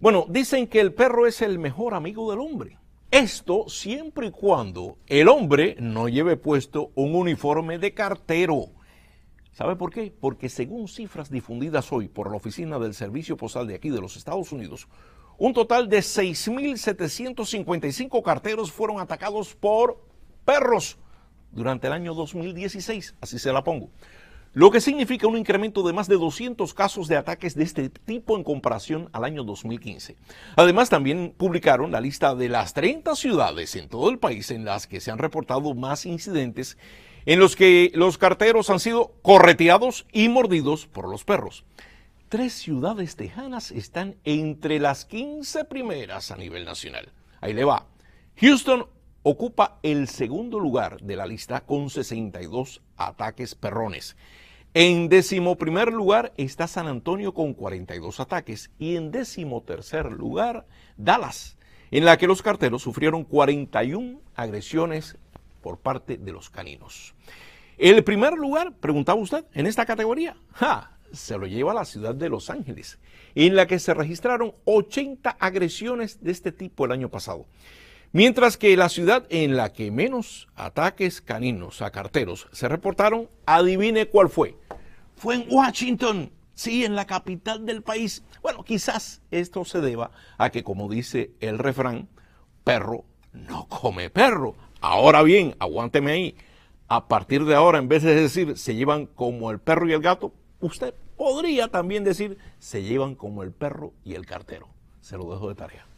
Bueno, dicen que el perro es el mejor amigo del hombre. Esto siempre y cuando el hombre no lleve puesto un uniforme de cartero. ¿Sabe por qué? Porque según cifras difundidas hoy por la Oficina del Servicio Postal de aquí de los Estados Unidos, un total de 6.755 carteros fueron atacados por perros durante el año 2016. Así se la pongo lo que significa un incremento de más de 200 casos de ataques de este tipo en comparación al año 2015. Además, también publicaron la lista de las 30 ciudades en todo el país en las que se han reportado más incidentes en los que los carteros han sido correteados y mordidos por los perros. Tres ciudades tejanas están entre las 15 primeras a nivel nacional. Ahí le va. Houston ocupa el segundo lugar de la lista con 62 ataques perrones. En decimoprimer lugar está San Antonio con 42 ataques y en decimotercer lugar Dallas, en la que los carteros sufrieron 41 agresiones por parte de los caninos. El primer lugar, preguntaba usted, en esta categoría, se lo lleva la ciudad de Los Ángeles, en la que se registraron 80 agresiones de este tipo el año pasado. Mientras que la ciudad en la que menos ataques caninos a carteros se reportaron, adivine cuál fue. Fue en Washington, sí, en la capital del país. Bueno, quizás esto se deba a que, como dice el refrán, perro no come perro. Ahora bien, aguánteme ahí. A partir de ahora, en vez de decir se llevan como el perro y el gato, usted podría también decir se llevan como el perro y el cartero. Se lo dejo de tarea.